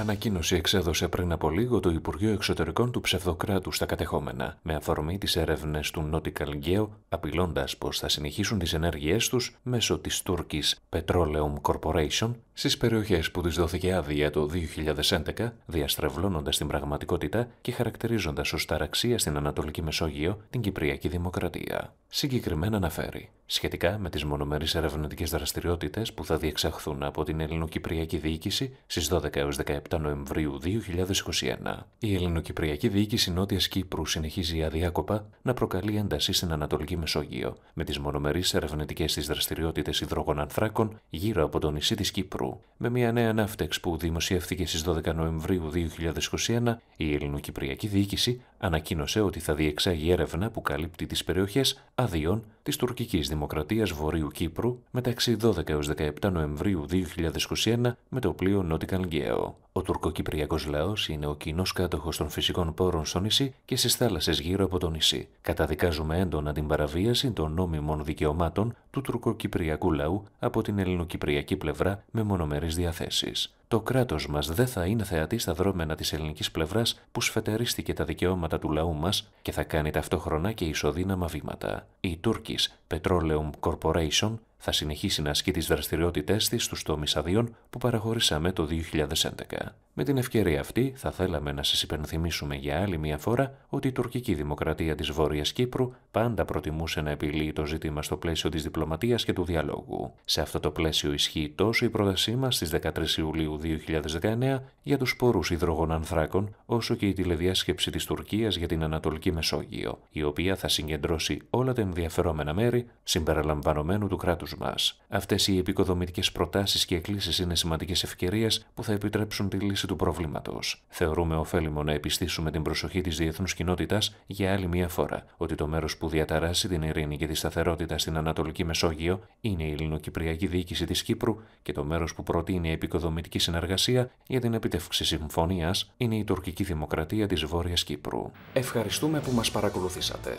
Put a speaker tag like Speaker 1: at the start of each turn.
Speaker 1: Ανακοίνωση εξέδωσε πριν από λίγο το Υπουργείο Εξωτερικών του Ψευδοκράτου στα κατεχόμενα, με αφορμή τις έρευνες του Nautical Geo, απειλώντας πως θα συνεχίσουν τις ενέργειές τους μέσω της Turkish Petroleum Corporation στις περιοχές που της δόθηκε άδεια το 2011, διαστρεβλώνοντας την πραγματικότητα και χαρακτηρίζοντας ως ταραξία στην Ανατολική Μεσόγειο την Κυπριακή Δημοκρατία. Συγκεκριμένα αναφέρει, σχετικά με τις μονομερείς ερευνητικές δραστηριότητες που θα διεξαχθούν από την Ελληνοκυπριακή Διοίκηση στις 12 έως 17 Νοεμβρίου 2021. Η Ελληνοκυπριακή Διοίκηση Νότιας Κύπρου συνεχίζει αδιάκοπα να προκαλεί ένταση στην Ανατολική Μεσόγειο, με τις μονομερείς ερευνητικές της δραστηριότητες υδρογων ανθράκων γύρω από το νησί της Κύπρου με μια νέα ναύτεξ που δημοσιεύθηκε στις 12 Νοεμβρίου 2021, η Ελληνοκυπριακή Διοίκηση ανακοίνωσε ότι θα διεξάγει έρευνα που καλύπτει τις περιοχές αδειών της τουρκικής δημοκρατίας Βορείου Κύπρου μεταξύ 12 έως 17 Νοεμβρίου 2021 με το πλοίο Nautical Geo. Ο τουρκοκυπριακός λαός είναι ο κοινός κάτοχος των φυσικών πόρων στο νησί και στις θάλασσες γύρω από το νησί. Καταδικάζουμε έντονα την παραβίαση των νόμιμων δικαιωμάτων του τουρκοκυπριακού λαού από την ελληνοκυπριακή πλευρά με μονομερείς διαθέσεις. Το κράτος μας δεν θα είναι θεατή στα δρόμενα της ελληνικής πλευράς που σφετερίστηκε τα δικαιώματα του λαού μας και θα κάνει ταυτόχρονα και ισοδύναμα βήματα. y Turkish Petroleum Corporation θα συνεχίσει να ασκεί τις δραστηριότητε της στους τόμει αδειών που παραχωρήσαμε το 2011. Με την ευκαιρία αυτή θα θέλαμε να σας υπενθυμίσουμε για άλλη μια φορά ότι η τουρκική δημοκρατία της βόρειας Κύπρου πάντα προτιμούσε να επιλύει το ζήτημα στο πλαίσιο της διπλωματίας και του διαλόγου. Σε αυτό το πλαίσιο ισχύει τόσο η πρότασή μας στις 13 Ιουλίου 2019 για τους σπόρου υδρογων ανθράκων, όσο και η τηλεδιάσκεψη της Τουρκίας για την Ανατολική Μεσόγειο, η οποία θα συγκεντρώσει όλα τα ενδιαφερόμενα μέρη συμπεριλαμβανομένου του κράτους μας. Αυτές οι επικοδομητικές προτάσεις και εκκλήσεις είναι σημαντικές ευκαιρίες που θα επιτρέψουν τη λύση του προβλήματος. Θεωρούμε ωφέλιμο να επιστήσουμε την προσοχή της διεθνούς κοινότητας για άλλη μία φορά ότι το μέρος που διαταράσει την ειρήνη και τη σταθερότητα στην Ανατολική Μεσόγειο είναι η ελληνοκυπριακή διοίκηση της Κύπρου και το μέρος που προτείνει επικοδομητική συνεργασία για την επιτεύξη συμφωνίας είναι η τουρκική δημοκρατία της Βόρειας Κύπρου. Ευχαριστούμε που μας παρακολουθήσατε.